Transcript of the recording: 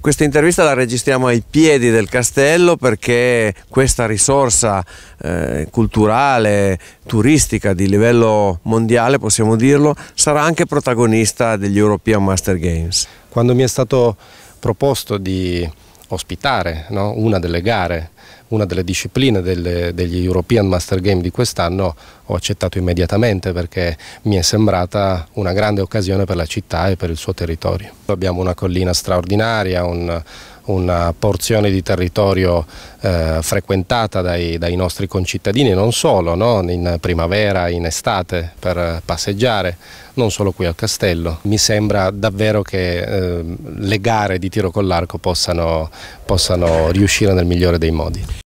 Questa intervista la registriamo ai piedi del castello perché questa risorsa eh, culturale, turistica di livello mondiale, possiamo dirlo, sarà anche protagonista degli European Master Games. Quando mi è stato proposto di ospitare no? una delle gare, una delle discipline delle, degli European Master Game di quest'anno, ho accettato immediatamente perché mi è sembrata una grande occasione per la città e per il suo territorio. Abbiamo una collina straordinaria, un, una porzione di territorio eh, frequentata dai, dai, nostri concittadini, non solo no? in primavera, in estate per passeggiare, non solo qui al castello. Mi sembra davvero che eh, le gare di tiro con l'arco possano, possano riuscire nel migliore dei modi.